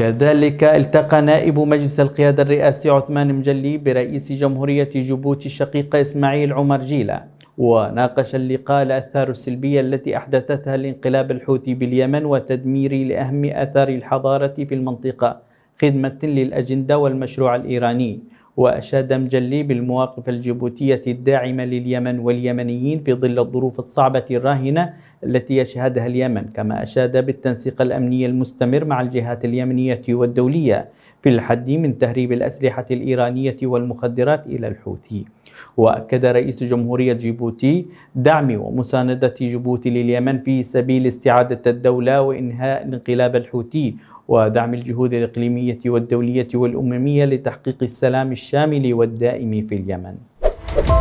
كذلك التقى نائب مجلس القيادة الرئاسي عثمان مجلي برئيس جمهورية جيبوتي الشقيقة إسماعيل عمر جيلة وناقش اللقاء الآثار السلبية التي أحدثتها الانقلاب الحوثي باليمن وتدمير لأهم آثار الحضارة في المنطقة خدمة للأجندة والمشروع الإيراني وأشاد مجلي بالمواقف الجيبوتية الداعمة لليمن واليمنيين في ظل الظروف الصعبة الراهنة التي يشهدها اليمن كما أشاد بالتنسيق الأمني المستمر مع الجهات اليمنية والدولية في الحد من تهريب الأسلحة الإيرانية والمخدرات إلى الحوثي وأكد رئيس جمهورية جيبوتي دعم ومساندة جيبوتي لليمن في سبيل استعادة الدولة وإنهاء انقلاب الحوثي ودعم الجهود الإقليمية والدولية والأممية لتحقيق السلام الشامل والدائم في اليمن